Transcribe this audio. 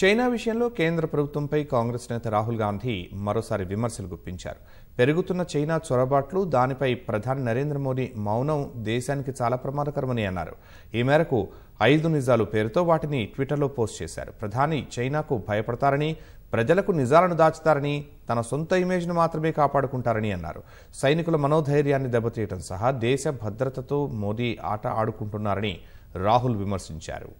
China విషయంలో కేంద్ర ప్రభుత్వంపై కాంగ్రెస్ నేత రాహుల్ గాంధీ మరోసారి విమర్శలు గుప్పించారు పెరుగుతున్న చైనా చొరబాట్లు దానిపై ప్రధాని నరేంద్ర మోదీ మౌనం దేశానికి చాలా ప్రమాదకరమని అన్నారు ఈ మేరకు ఐదు నిజాలు పేరుతో వాటిని ట్విట్టర్లో పోస్ట్ చేశారు ప్రధాని చైనాకు భయపడతారని ప్రజలకు నిజాలను దాచుతారని తన సొంత ఇమేజ్ను మాత్రమే కాపాడుకుంటారని అన్నారు సైనికుల మనోధైర్యాన్ని దెబ్బతీయడం సహా దేశ భద్రతతో మోదీ ఆట ఆడుకుంటున్నారని రాహుల్ విమర్శించారు